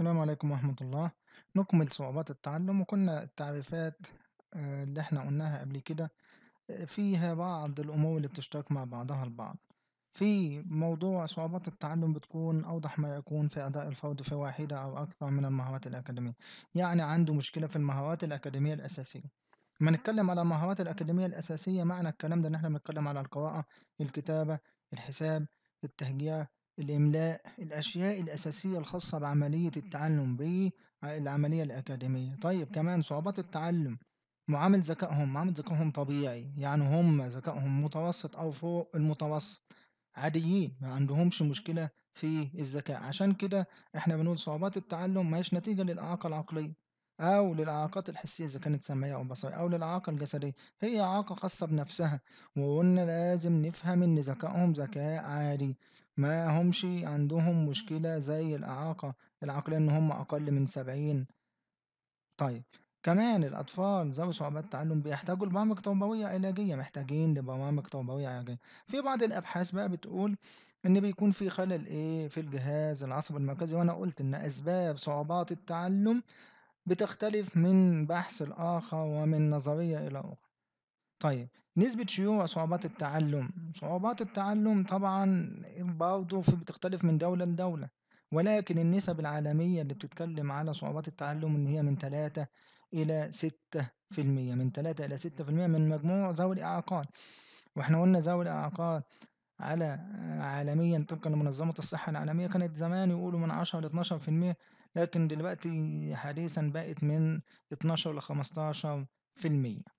السلام عليكم ورحمة الله نكمل صعوبات التعلم وكنا التعريفات آه، اللي احنا قلناها قبل كده آه، فيها بعض الأمور اللي بتشترك مع بعضها البعض في موضوع صعوبات التعلم بتكون أوضح ما يكون في أداء الفرد في واحدة أو أكثر من المهارات الأكاديمية يعني عنده مشكلة في المهارات الأكاديمية الأساسية لما نتكلم على المهارات الأكاديمية الأساسية معنى الكلام ده إن إحنا بنتكلم على القراءة الكتابة الحساب التهجئة الإملاء الأشياء الأساسية الخاصة بعملية التعلم بالعملية الأكاديمية طيب كمان صعوبات التعلم معامل ذكائهم معامل ذكائهم طبيعي يعني هم ذكائهم متوسط أو فوق المتوسط عاديين ما عندهمش مشكلة في الذكاء عشان كده احنا بنقول صعوبات التعلم ماهيش نتيجة للإعاقة العقلية أو للإعاقات الحسية إذا كانت سمعية أو بصرية أو للإعاقة الجسدية هي إعاقة خاصة بنفسها وقلنا لازم نفهم إن ذكائهم ذكاء عادي ما همش عندهم مشكلة زي الإعاقة العقل إن هم أقل من سبعين طيب كمان الأطفال ذوي صعوبات التعلم بيحتاجوا لبرامج تربوية علاجية محتاجين لبرامج تربوية علاجية في بعض الأبحاث بقى بتقول إن بيكون في خلل إيه في الجهاز العصبي المركزي وأنا قلت إن أسباب صعوبات التعلم بتختلف من بحث الآخر ومن نظرية إلى أخرى طيب نسبة شيوع صعوبات التعلم صعوبات التعلم طبعًا برضه في بتختلف من دولة لدولة، ولكن النسب العالمية اللي بتتكلم على صعوبات التعلم إن هي من 3 إلى 6% من 3 إلى 6% من مجموع ذوي الإعاقات، وإحنا قلنا ذوي الإعاقات على آه، عالميًا طبقًا لمنظمة الصحة العالمية كانت زمان يقولوا من 10 لاتناشر في المية لكن دلوقتي حديثًا بقت من 12 ل15%.